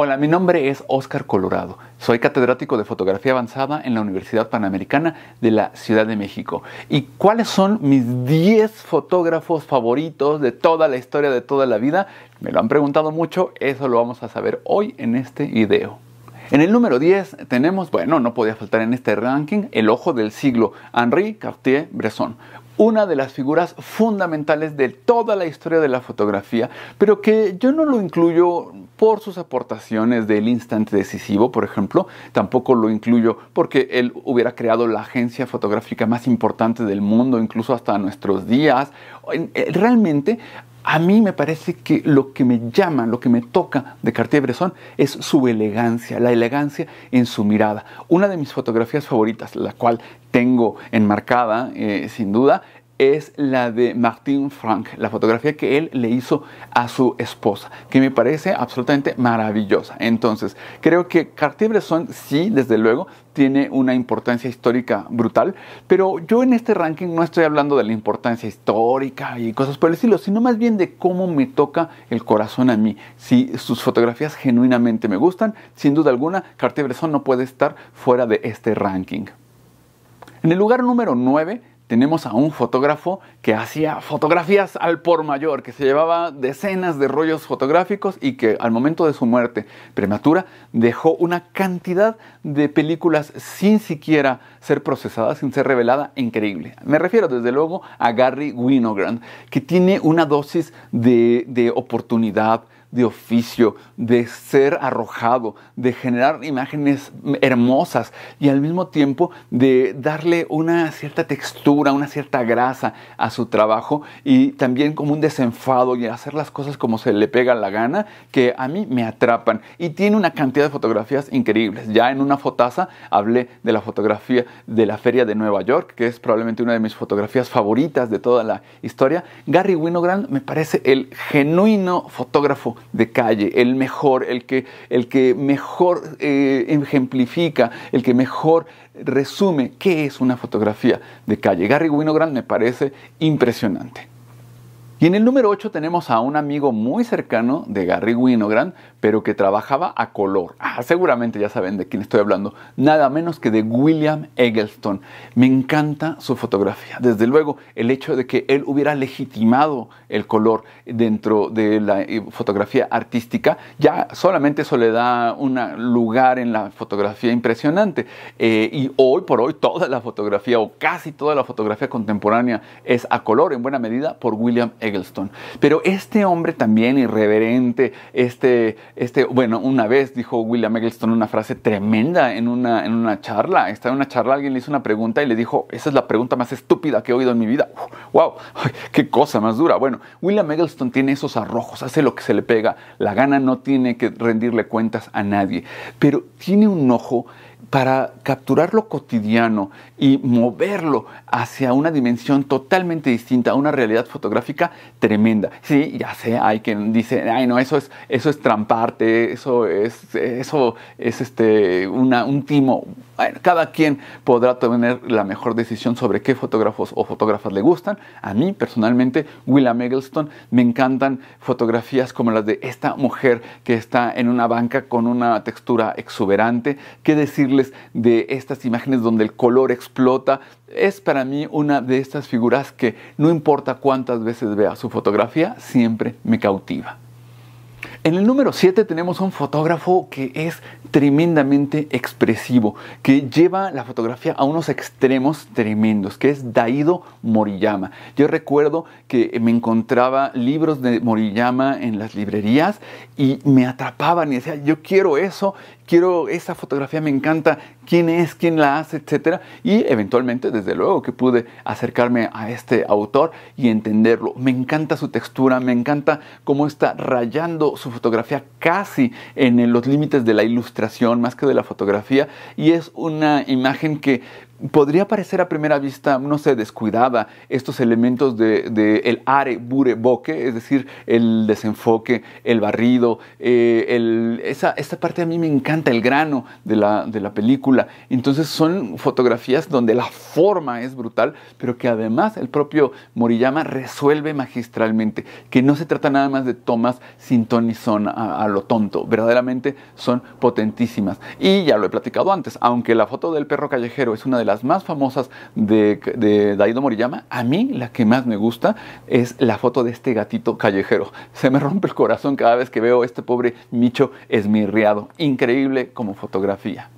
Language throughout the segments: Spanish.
Hola, mi nombre es Óscar Colorado. Soy catedrático de fotografía avanzada en la Universidad Panamericana de la Ciudad de México. ¿Y cuáles son mis 10 fotógrafos favoritos de toda la historia de toda la vida? Me lo han preguntado mucho, eso lo vamos a saber hoy en este video. En el número 10 tenemos, bueno, no podía faltar en este ranking, el ojo del siglo, Henri Cartier-Bresson, una de las figuras fundamentales de toda la historia de la fotografía, pero que yo no lo incluyo por sus aportaciones del instante decisivo, por ejemplo, tampoco lo incluyo porque él hubiera creado la agencia fotográfica más importante del mundo, incluso hasta nuestros días. Eh, realmente a mí me parece que lo que me llama, lo que me toca de Cartier-Bresson es su elegancia, la elegancia en su mirada. Una de mis fotografías favoritas, la cual tengo enmarcada eh, sin duda, es la de Martin Frank, la fotografía que él le hizo a su esposa, que me parece absolutamente maravillosa. Entonces, creo que Cartier-Bresson sí, desde luego, tiene una importancia histórica brutal, pero yo en este ranking no estoy hablando de la importancia histórica y cosas por el estilo, sino más bien de cómo me toca el corazón a mí. Si sus fotografías genuinamente me gustan, sin duda alguna, Cartier-Bresson no puede estar fuera de este ranking. En el lugar número 9 tenemos a un fotógrafo que hacía fotografías al por mayor, que se llevaba decenas de rollos fotográficos y que al momento de su muerte prematura dejó una cantidad de películas sin siquiera ser procesadas, sin ser revelada, increíble. Me refiero desde luego a Gary Winogrand, que tiene una dosis de, de oportunidad, de oficio, de ser arrojado, de generar imágenes hermosas y al mismo tiempo de darle una cierta textura, una cierta grasa a su trabajo y también como un desenfado y hacer las cosas como se le pega la gana que a mí me atrapan. Y tiene una cantidad de fotografías increíbles. Ya en una fotaza hablé de la fotografía de la feria de Nueva York, que es probablemente una de mis fotografías favoritas de toda la historia. Gary Winogrand me parece el genuino fotógrafo de calle, el mejor, el que, el que mejor eh, ejemplifica, el que mejor resume qué es una fotografía de calle. Gary Winogrand me parece impresionante. Y en el número 8 tenemos a un amigo muy cercano de Gary Winogrand, pero que trabajaba a color. Ah, seguramente ya saben de quién estoy hablando, nada menos que de William Eggleston. Me encanta su fotografía. Desde luego, el hecho de que él hubiera legitimado el color dentro de la eh, fotografía artística, ya solamente eso le da un lugar en la fotografía impresionante. Eh, y hoy por hoy toda la fotografía o casi toda la fotografía contemporánea es a color, en buena medida, por William Eggleston. Pero este hombre también irreverente, este, este, bueno, una vez dijo William Eggleston una frase tremenda en una, en una charla. Estaba en una charla, alguien le hizo una pregunta y le dijo, esa es la pregunta más estúpida que he oído en mi vida. ¡Wow! ¡Qué cosa más dura! Bueno, William Eggleston tiene esos arrojos, hace lo que se le pega, la gana no tiene que rendirle cuentas a nadie, pero tiene un ojo para capturar lo cotidiano y moverlo hacia una dimensión totalmente distinta, una realidad fotográfica tremenda. Sí, ya sé, hay quien dice, ay no, eso es, eso es tramparte, eso es, eso es este, una, un timo. cada quien podrá tener la mejor decisión sobre qué fotógrafos o fotógrafas le gustan. A mí personalmente, Willa Meggleston, me encantan fotografías como las de esta mujer que está en una banca con una textura exuberante. ¿Qué decirle? de estas imágenes donde el color explota. Es para mí una de estas figuras que no importa cuántas veces vea su fotografía, siempre me cautiva. En el número 7 tenemos un fotógrafo que es tremendamente expresivo, que lleva la fotografía a unos extremos tremendos, que es Daido Moriyama. Yo recuerdo que me encontraba libros de Moriyama en las librerías y me atrapaban y decía, yo quiero eso quiero esa fotografía, me encanta, quién es, quién la hace, etc. Y eventualmente, desde luego, que pude acercarme a este autor y entenderlo. Me encanta su textura, me encanta cómo está rayando su fotografía casi en los límites de la ilustración más que de la fotografía. Y es una imagen que podría parecer a primera vista, no sé, descuidada, estos elementos de, el are, bure, boque, es decir, el desenfoque, el barrido, eh, esa, esta parte a mí me encanta, el grano de la, de la película. Entonces son fotografías donde la forma es brutal, pero que además el propio Moriyama resuelve magistralmente, que no se trata nada más de tomas sin ton ni son a, lo tonto, verdaderamente son potentísimas. Y ya lo he platicado antes, aunque la foto del perro callejero es una de las más famosas de, Daido Moriyama, a mí la que más me gusta es la foto de este gatito callejero. Se me rompe el corazón cada vez que veo este pobre Micho esmirriado. Increíble como fotografía.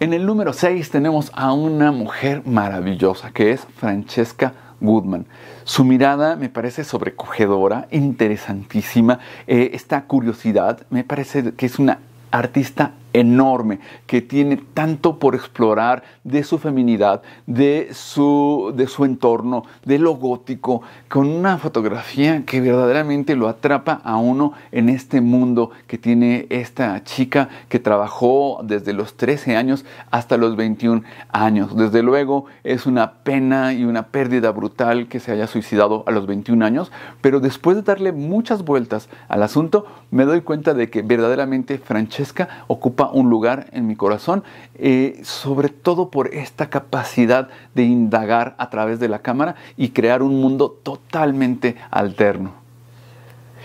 En el número 6 tenemos a una mujer maravillosa que es Francesca Goodman. Su mirada me parece sobrecogedora, interesantísima. Eh, esta curiosidad me parece que es una artista enorme, que tiene tanto por explorar de su feminidad, de su, de su entorno, de lo gótico, con una fotografía que verdaderamente lo atrapa a uno en este mundo que tiene esta chica que trabajó desde los 13 años hasta los 21 años. Desde luego es una pena y una pérdida brutal que se haya suicidado a los 21 años, pero después de darle muchas vueltas al asunto, me doy cuenta de que verdaderamente Francesca ocupa un lugar en mi corazón, eh, sobre todo por esta capacidad de indagar a través de la cámara y crear un mundo totalmente alterno.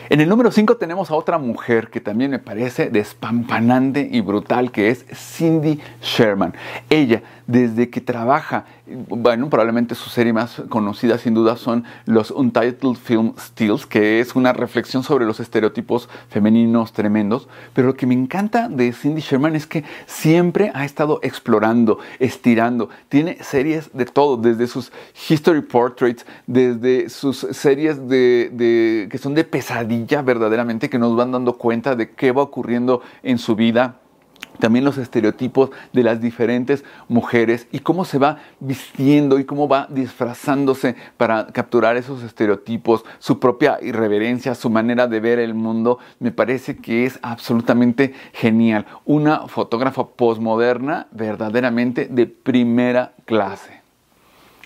En el número 5 tenemos a otra mujer que también me parece despampanante y brutal, que es Cindy Sherman. Ella, desde que trabaja bueno, probablemente su serie más conocida sin duda son los Untitled Film Stills, que es una reflexión sobre los estereotipos femeninos tremendos. Pero lo que me encanta de Cindy Sherman es que siempre ha estado explorando, estirando. Tiene series de todo, desde sus History Portraits, desde sus series que son de pesadilla verdaderamente, que nos van dando cuenta de qué va ocurriendo en su vida también los estereotipos de las diferentes mujeres y cómo se va vistiendo y cómo va disfrazándose para capturar esos estereotipos, su propia irreverencia, su manera de ver el mundo, me parece que es absolutamente genial. Una fotógrafa posmoderna verdaderamente de primera clase.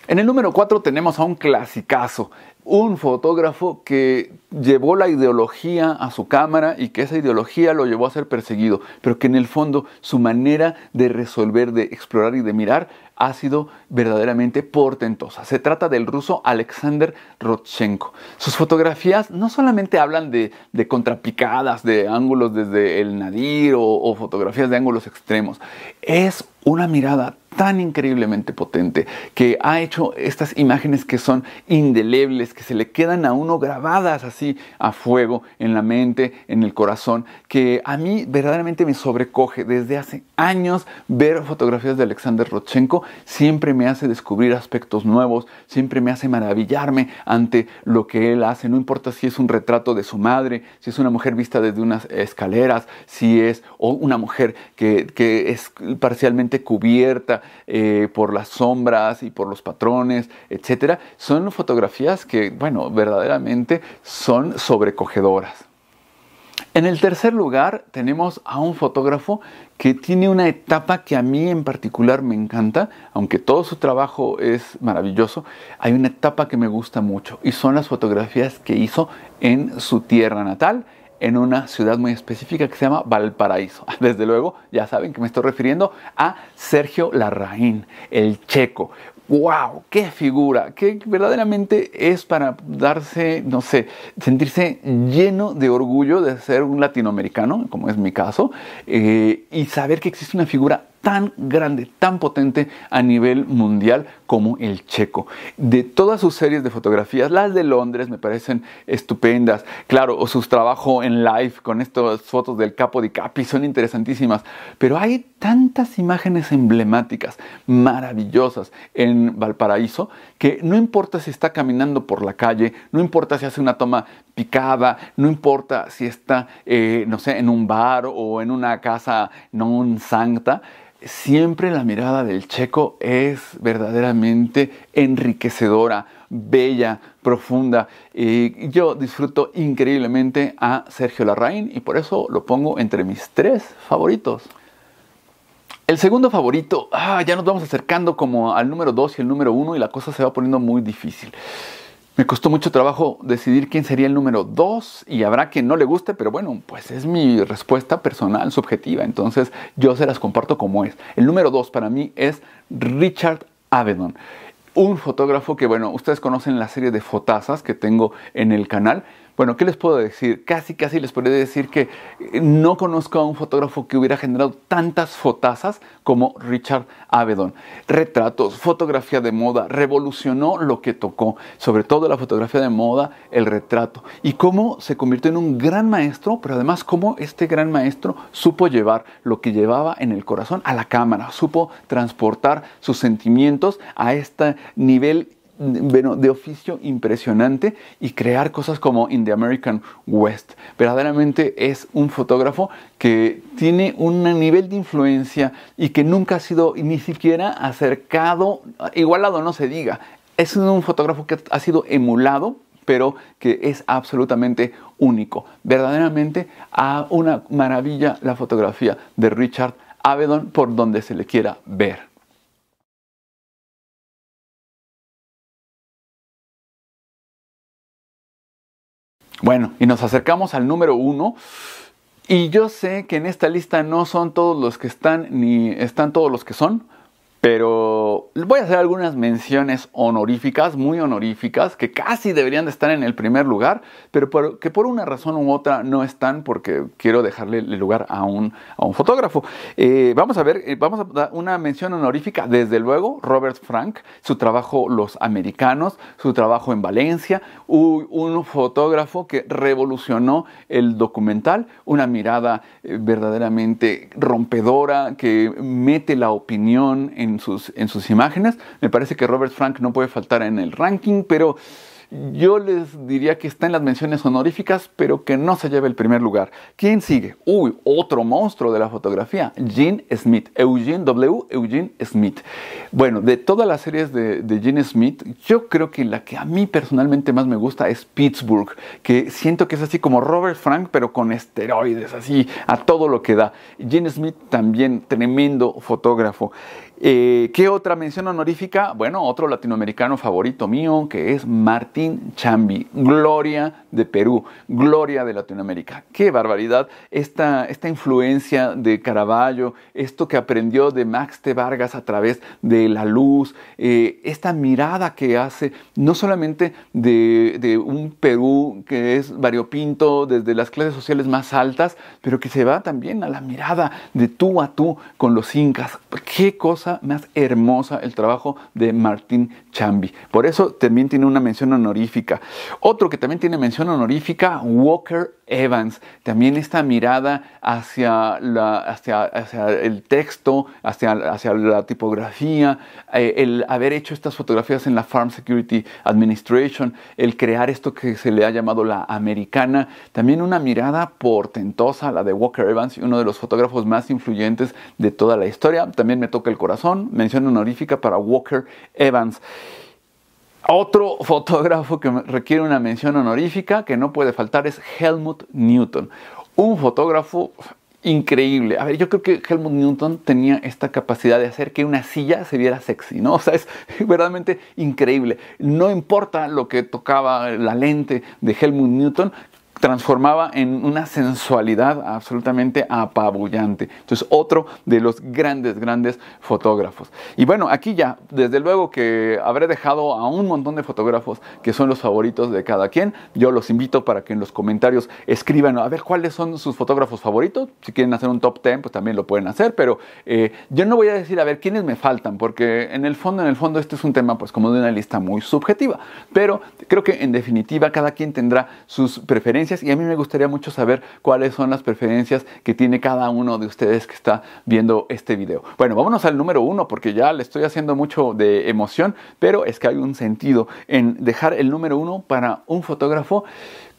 En el número 4 tenemos a un clasicazo, un fotógrafo que llevó la ideología a su cámara y que esa ideología lo llevó a ser perseguido, pero que en el fondo su manera de resolver, de explorar y de mirar ha sido verdaderamente portentosa. Se trata del ruso Alexander Rodchenko. Sus fotografías no solamente hablan de, contrapicadas, de ángulos desde el nadir o fotografías de ángulos extremos. Es una mirada tan increíblemente potente que ha hecho estas imágenes que son indelebles, que se le quedan a uno grabadas así a fuego en la mente, en el corazón, que a mí verdaderamente me sobrecoge. Desde hace años ver fotografías de Alexander Rodchenko siempre me hace descubrir aspectos nuevos, siempre me hace maravillarme ante lo que él hace, no importa si es un retrato de su madre, si es una mujer vista desde unas escaleras, si es una mujer que, es parcialmente cubierta eh, por las sombras y por los patrones, etcétera, son fotografías que bueno, verdaderamente son sobrecogedoras. En el tercer lugar tenemos a un fotógrafo que tiene una etapa que a mí en particular me encanta, aunque todo su trabajo es maravilloso, hay una etapa que me gusta mucho y son las fotografías que hizo en su tierra natal, en una ciudad muy específica que se llama Valparaíso. Desde luego, ya saben que me estoy refiriendo a Sergio Larraín, el checo, wow, qué figura, que verdaderamente es para darse, no sé, sentirse lleno de orgullo de ser un latinoamericano, como es mi caso, eh, y saber que existe una figura tan grande, tan potente a nivel mundial como el checo. De todas sus series de fotografías, las de Londres me parecen estupendas. Claro, o sus trabajos en live con estas fotos del capo de capi son interesantísimas. Pero hay tantas imágenes emblemáticas, maravillosas en Valparaíso, que no importa si está caminando por la calle, no importa si hace una toma picada, no importa si está, eh, no sé, en un bar o en una casa non sancta, siempre la mirada del checo es verdaderamente enriquecedora, bella, profunda. Y yo disfruto increíblemente a Sergio Larraín y por eso lo pongo entre mis tres favoritos. El segundo favorito, ah, ya nos vamos acercando como al número dos y el número uno y la cosa se va poniendo muy difícil. Me costó mucho trabajo decidir quién sería el número dos y habrá quien no le guste, pero bueno, pues es mi respuesta personal, subjetiva, entonces yo se las comparto como es. El número dos para mí es Richard Avedon, un fotógrafo que, bueno, ustedes conocen la serie de fotazas que tengo en el canal bueno, ¿qué les puedo decir? Casi, casi les podría decir que eh, no conozco a un fotógrafo que hubiera generado tantas fotazas como Richard Avedon. Retratos, fotografía de moda, revolucionó lo que tocó, sobre todo la fotografía de moda, el retrato, y cómo se convirtió en un gran maestro, pero además cómo este gran maestro supo llevar lo que llevaba en el corazón a la cámara, supo transportar sus sentimientos a este nivel de oficio impresionante y crear cosas como In the American West. Verdaderamente es un fotógrafo que tiene un nivel de influencia y que nunca ha sido ni siquiera acercado, igualado no se diga. Es un fotógrafo que ha sido emulado pero que es absolutamente único. Verdaderamente a una maravilla la fotografía de Richard Avedon por donde se le quiera ver. Bueno, y nos acercamos al número uno. Y yo sé que en esta lista no son todos los que están, ni están todos los que son, pero voy a hacer algunas menciones honoríficas, muy honoríficas, que casi deberían de estar en el primer lugar, pero que por una razón u otra no están porque quiero dejarle lugar a un, fotógrafo. Eh, vamos a ver, eh, vamos a dar una mención honorífica, desde luego, Robert Frank, su trabajo Los Americanos, su trabajo en Valencia, un, fotógrafo que revolucionó el documental, una mirada eh, verdaderamente rompedora que mete la opinión en en sus, en sus imágenes. Me parece que Robert Frank no puede faltar en el ranking, pero yo les diría que está en las menciones honoríficas, pero que no se lleve el primer lugar. ¿Quién sigue? Uy, otro monstruo de la fotografía, Gene Smith, Eugene W. Eugene Smith. Bueno, de todas las series de, Gene Smith, yo creo que la que a mí personalmente más me gusta es Pittsburgh, que siento que es así como Robert Frank, pero con esteroides, así a todo lo que da. Gene Smith también, tremendo fotógrafo. Eh, ¿Qué otra mención honorífica? Bueno, otro latinoamericano favorito mío, que es Martín. Chambi, gloria de Perú, gloria de Latinoamérica. Qué barbaridad esta, esta influencia de Caravaggio, esto que aprendió de Max T. Vargas a través de la luz, eh, esta mirada que hace no solamente de, un Perú que es variopinto desde las clases sociales más altas, pero que se va también a la mirada de tú a tú con los incas. Qué cosa más hermosa el trabajo de Martín Chambi. Por eso también tiene una mención honorífica otro que también tiene mención honorífica, Walker Evans. También esta mirada hacia, el texto, hacia, la tipografía, eh, el haber hecho estas fotografías en la Farm Security Administration, el crear esto que se le ha llamado la americana. También una mirada portentosa, la de Walker Evans, uno de los fotógrafos más influyentes de toda la historia. También me toca el corazón. Mención honorífica para Walker Evans. Otro fotógrafo que requiere una mención honorífica que no puede faltar es Helmut Newton. Un fotógrafo increíble. A ver, yo creo que Helmut Newton tenía esta capacidad de hacer que una silla se viera sexy, ¿no? O sea, es verdaderamente increíble. No importa lo que tocaba la lente de Helmut Newton, transformaba en una sensualidad absolutamente apabullante. Entonces, otro de los grandes, grandes fotógrafos. Y bueno, aquí ya, desde luego que habré dejado a un montón de fotógrafos que son los favoritos de cada quien. Yo los invito para que en los comentarios escriban a ver cuáles son sus fotógrafos favoritos. Si quieren hacer un top 10, pues también lo pueden hacer, pero eh, yo no voy a decir a ver quiénes me faltan, porque en el fondo, en el fondo, este es un tema pues como de una lista muy subjetiva. Pero creo que en definitiva cada quien tendrá sus preferencias y a mí me gustaría mucho saber cuáles son las preferencias que tiene cada uno de ustedes que está viendo este video. Bueno, vámonos al número uno porque ya le estoy haciendo mucho de emoción, pero es que hay un sentido en dejar el número uno para un fotógrafo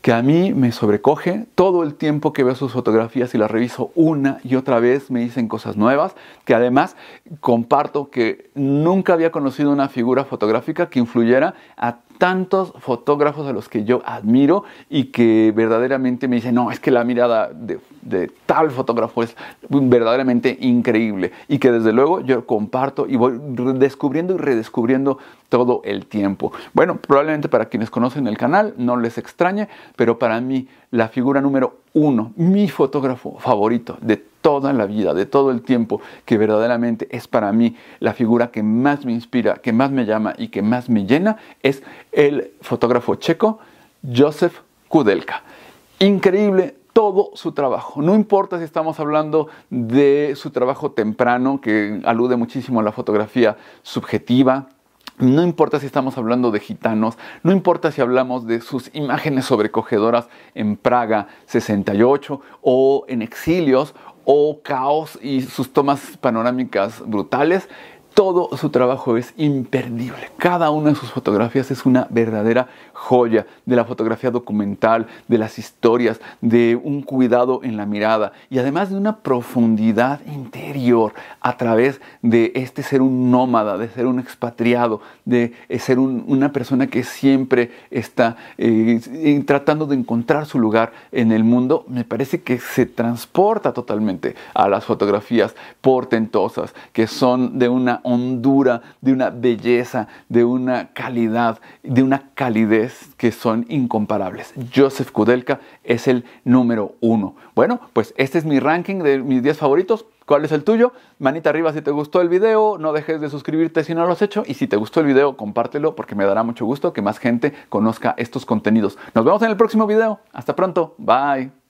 que a mí me sobrecoge todo el tiempo que veo sus fotografías y las reviso una y otra vez, me dicen cosas nuevas, que además comparto que nunca había conocido una figura fotográfica que influyera a tantos fotógrafos a los que yo admiro y que verdaderamente me dicen, no, es que la mirada de, tal fotógrafo es verdaderamente increíble y que desde luego yo comparto y voy descubriendo y redescubriendo todo el tiempo. Bueno, probablemente para quienes conocen el canal no les extrañe, pero para mí la figura número uno, mi fotógrafo favorito de toda la vida, de todo el tiempo, que verdaderamente es para mí la figura que más me inspira, que más me llama y que más me llena, es el fotógrafo checo Josef Kudelka. Increíble todo su trabajo. No importa si estamos hablando de su trabajo temprano, que alude muchísimo a la fotografía subjetiva, no importa si estamos hablando de gitanos, no importa si hablamos de sus imágenes sobrecogedoras en Praga 68 o en exilios o caos y sus tomas panorámicas brutales, todo su trabajo es imperdible. Cada una de sus fotografías es una verdadera joya de la fotografía documental, de las historias, de un cuidado en la mirada y además de una profundidad interior a través de este ser un nómada, de ser un expatriado, de eh, ser una persona que siempre está eh, tratando de encontrar su lugar en el mundo. Me parece que se transporta totalmente a las fotografías portentosas que son de una hondura, de una belleza, de una calidad, de una calidez que son incomparables. Joseph Kudelka es el número uno. Bueno, pues este es mi ranking de mis 10 favoritos. ¿Cuál es el tuyo? Manita arriba si te gustó el video, no dejes de suscribirte si no lo has hecho y si te gustó el video compártelo porque me dará mucho gusto que más gente conozca estos contenidos. Nos vemos en el próximo video. Hasta pronto. Bye.